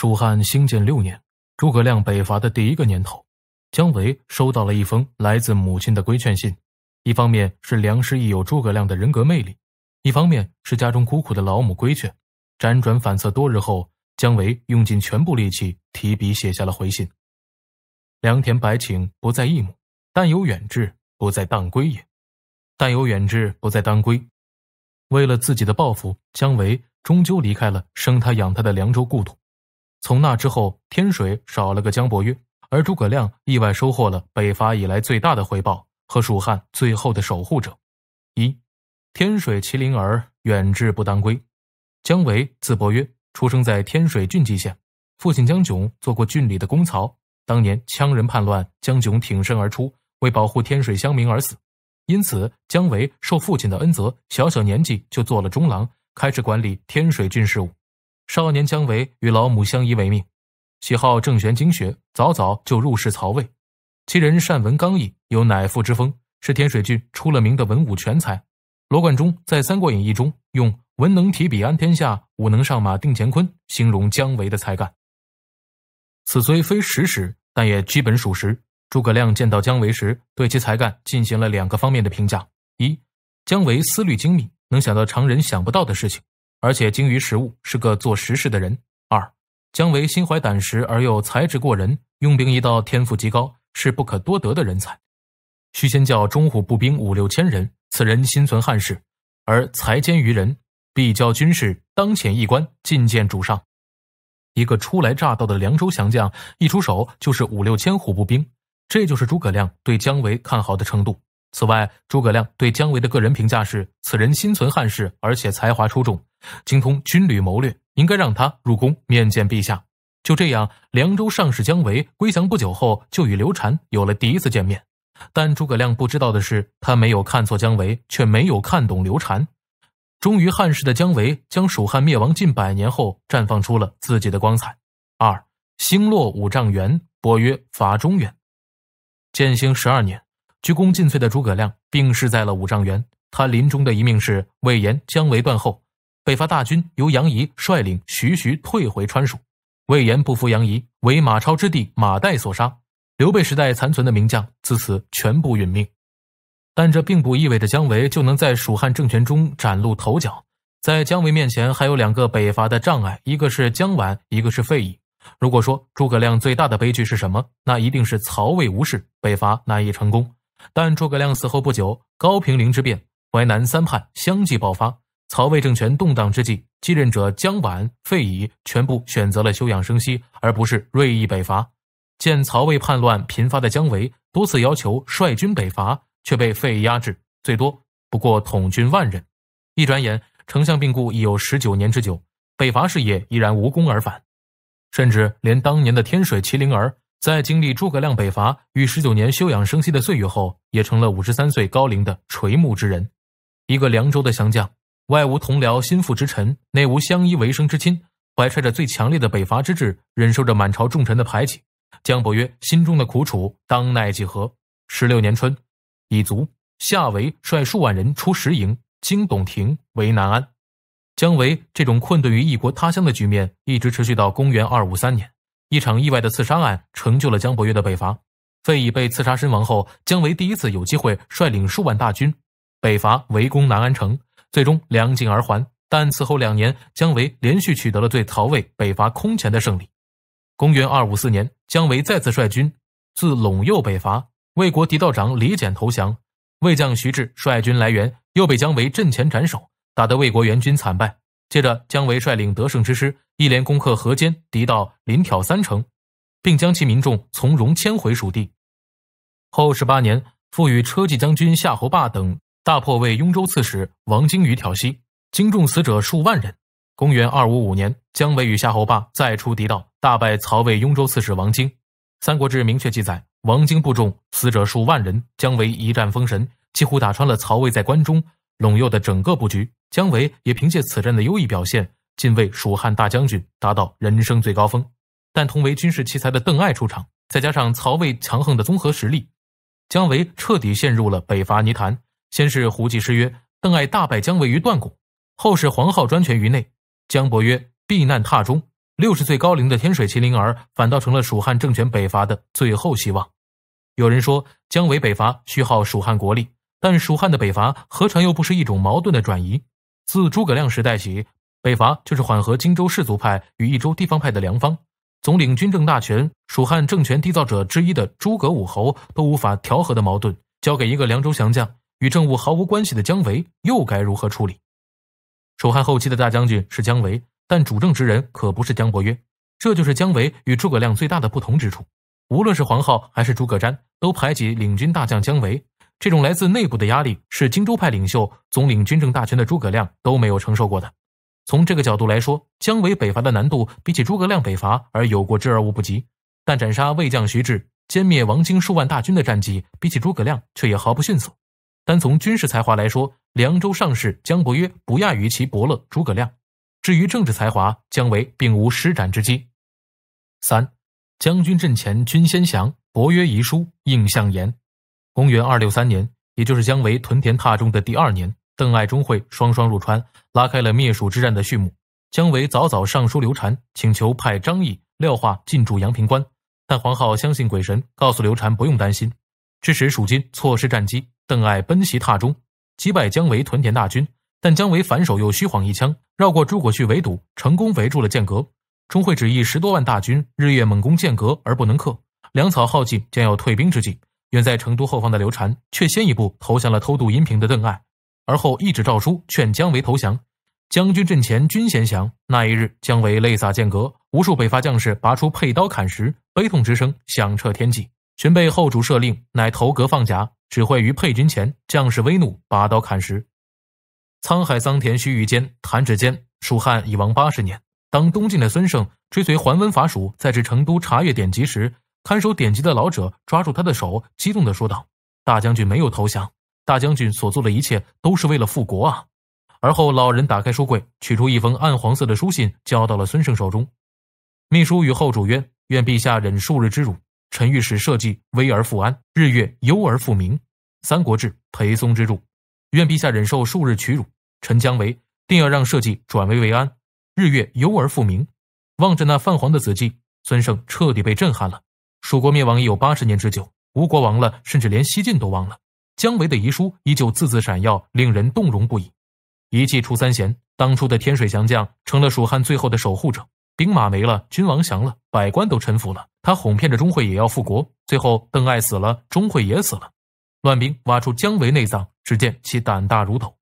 蜀汉兴建六年，诸葛亮北伐的第一个年头，姜维收到了一封来自母亲的规劝信。一方面是良师益友诸葛亮的人格魅力，一方面是家中孤苦的老母规劝。辗转反侧多日后，姜维用尽全部力气提笔写下了回信：“良田百顷，不在一亩；但有远志，不在当归也。但有远志，不在当归。”为了自己的抱负，姜维终究离开了生他养他的凉州故土。从那之后，天水少了个江伯约，而诸葛亮意外收获了北伐以来最大的回报和蜀汉最后的守护者。一，天水麒麟儿，远志不当归。姜维字伯约，出生在天水郡蓟县，父亲姜炯做过郡里的功曹。当年羌人叛乱，姜炯挺身而出，为保护天水乡民而死。因此，姜维受父亲的恩泽，小小年纪就做了中郎，开始管理天水郡事务。少年姜维与老母相依为命，喜好政玄经学，早早就入仕曹魏。其人善文刚毅，有乃父之风，是天水郡出了名的文武全才。罗贯中在《三国演义》中用“文能提笔安天下，武能上马定乾坤”形容姜维的才干。此虽非史实，但也基本属实。诸葛亮见到姜维时，对其才干进行了两个方面的评价：一，姜维思虑精密，能想到常人想不到的事情。而且精于实务，是个做实事的人。二，姜维心怀胆识而又才智过人，用兵一道天赋极高，是不可多得的人才。须先教中虎步兵五六千人，此人心存汉室，而才兼于人，必教军事当前一官进见主上。一个初来乍到的凉州降将，一出手就是五六千虎步兵，这就是诸葛亮对姜维看好的程度。此外，诸葛亮对姜维的个人评价是：此人心存汉室，而且才华出众。精通军旅谋略，应该让他入宫面见陛下。就这样，凉州上士姜维归降不久后，就与刘禅有了第一次见面。但诸葛亮不知道的是，他没有看错姜维，却没有看懂刘禅。忠于汉室的姜维，将蜀汉灭亡近百年后，绽放出了自己的光彩。二星落五丈原，伯约伐中原。建兴十二年，鞠躬尽瘁的诸葛亮病逝在了五丈原。他临终的一命是：魏延、姜维断后。北伐大军由杨仪率领，徐徐退回川蜀。魏延不服杨仪，为马超之弟马岱所杀。刘备时代残存的名将自此全部殒命。但这并不意味着姜维就能在蜀汉政权中崭露头角。在姜维面前，还有两个北伐的障碍，一个是姜琬，一个是费祎。如果说诸葛亮最大的悲剧是什么，那一定是曹魏无事，北伐难以成功。但诸葛亮死后不久，高平陵之变，淮南三叛相继爆发。曹魏政权动荡之际，继任者姜琬、费祎全部选择了休养生息，而不是锐意北伐。见曹魏叛乱频发的姜维，多次要求率军北伐，却被费压制，最多不过统军万人。一转眼，丞相病故已有十九年之久，北伐事业依然无功而返，甚至连当年的天水麒麟儿，在经历诸葛亮北伐与十九年休养生息的岁月后，也成了五十三岁高龄的垂暮之人，一个凉州的降将。外无同僚心腹之臣，内无相依为生之亲，怀揣着最强烈的北伐之志，忍受着满朝重臣的排挤。江伯约心中的苦楚，当奈几何？”十六年春，乙卒，夏维率数万人出石营，经董亭，围南安。姜维这种困顿于异国他乡的局面，一直持续到公元二五三年。一场意外的刺杀案，成就了姜伯约的北伐。费祎被刺杀身亡后，姜维第一次有机会率领数万大军，北伐围攻南安城。最终粮尽而还，但此后两年，姜维连续取得了对曹魏北伐空前的胜利。公元二五四年，姜维再次率军自陇右北伐，魏国狄道长李简投降，魏将徐志率军来援，又被姜维阵前斩首，打得魏国援军惨败。接着，姜维率领得胜之师，一连攻克河间、狄道、临挑三城，并将其民众从容迁回蜀地。后十八年，复与车骑将军夏侯霸等。大破魏雍州刺史王经于挑衅，惊众死者数万人。公元二五五年，姜维与夏侯霸再出敌道，大败曹魏雍州刺史王经。《三国志》明确记载，王经部众死者数万人，姜维一战封神，几乎打穿了曹魏在关中陇右的整个布局。姜维也凭借此战的优异表现，晋位蜀汉大将军，达到人生最高峰。但同为军事奇才的邓艾出场，再加上曹魏强横的综合实力，姜维彻底陷入了北伐泥潭。先是胡济失约，邓艾大败姜维于段谷；后是黄皓专权于内。姜伯曰：“避难榻中。”六十岁高龄的天水麒麟儿，反倒成了蜀汉政权北伐的最后希望。有人说，姜维北伐虚耗蜀汉国力，但蜀汉的北伐何尝又不是一种矛盾的转移？自诸葛亮时代起，北伐就是缓和荆州士族派与益州地方派的良方。总领军政大权、蜀汉政权缔造者之一的诸葛武侯都无法调和的矛盾，交给一个凉州降将。与政务毫无关系的姜维又该如何处理？楚汉后期的大将军是姜维，但主政之人可不是姜伯约，这就是姜维与诸葛亮最大的不同之处。无论是黄皓还是诸葛瞻，都排挤领军大将姜维，这种来自内部的压力是荆州派领袖总领军政大权的诸葛亮都没有承受过的。从这个角度来说，姜维北伐的难度比起诸葛亮北伐而有过之而无不及。但斩杀魏将徐志、歼灭王京数万大军的战绩，比起诸葛亮却也毫不逊色。单从军事才华来说，凉州上士姜伯约不亚于其伯乐诸葛亮。至于政治才华，姜维并无施展之机。三，将军阵前军先降，伯约遗书应相言。公元二六三年，也就是姜维屯田踏中的第二年，邓艾、钟会双双入川，拉开了灭蜀之战的序幕。姜维早早上书刘禅，请求派张翼、廖化进驻阳平关，但黄皓相信鬼神，告诉刘禅不用担心。致使蜀军错失战机。邓艾奔袭沓中，击败姜维屯田大军，但姜维反手又虚晃一枪，绕过诸葛绪围堵，成功围住了剑阁。钟会指意十多万大军日夜猛攻剑阁而不能克，粮草耗尽，将要退兵之际，远在成都后方的刘禅却先一步投降了偷渡阴平的邓艾，而后一纸诏书劝姜维投降。将军阵前军衔降，那一日，姜维泪洒剑阁，无数北伐将士拔出佩刀砍石，悲痛之声响彻天际。寻被后主赦令，乃头阁放甲，指挥于配军前。将士威怒，拔刀砍石。沧海桑田，须臾间，弹指间，蜀汉已亡八十年。当东晋的孙胜追随桓温伐蜀，再至成都查阅典籍时，看守典籍的老者抓住他的手，激动的说道：“大将军没有投降，大将军所做的一切都是为了复国啊！”而后，老人打开书柜，取出一封暗黄色的书信，交到了孙胜手中。秘书与后主曰：“愿陛下忍数日之辱。”臣欲使社稷危而复安，日月忧而复明，《三国志·裴松之注》。愿陛下忍受数日屈辱，臣姜维定要让社稷转危为安，日月忧而复明。望着那泛黄的纸迹，孙胜彻底被震撼了。蜀国灭亡已有八十年之久，吴国亡了，甚至连西晋都亡了。姜维的遗书依旧字字闪耀，令人动容不已。一记出三贤，当初的天水降将成了蜀汉最后的守护者。兵马没了，君王降了，百官都臣服了。他哄骗着钟会也要复国，最后邓艾死了，钟会也死了。乱兵挖出姜维内脏，只见其胆大如斗，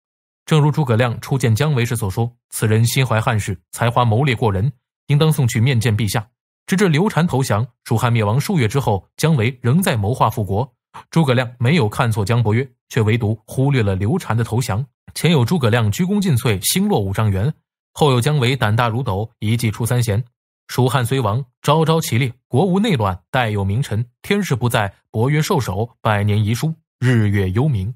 正如诸葛亮初见姜维时所说：“此人心怀汉室，才华谋略过人，应当送去面见陛下。”直至刘禅投降，蜀汉灭亡数月之后，姜维仍在谋划复国。诸葛亮没有看错姜伯约，却唯独忽略了刘禅的投降。前有诸葛亮鞠躬尽瘁，星落五丈原；后有姜维胆大如斗，一计出三贤。蜀汉虽亡，昭昭其烈；国无内乱，代有名臣。天时不在，伯曰受首，百年遗书，日月幽冥。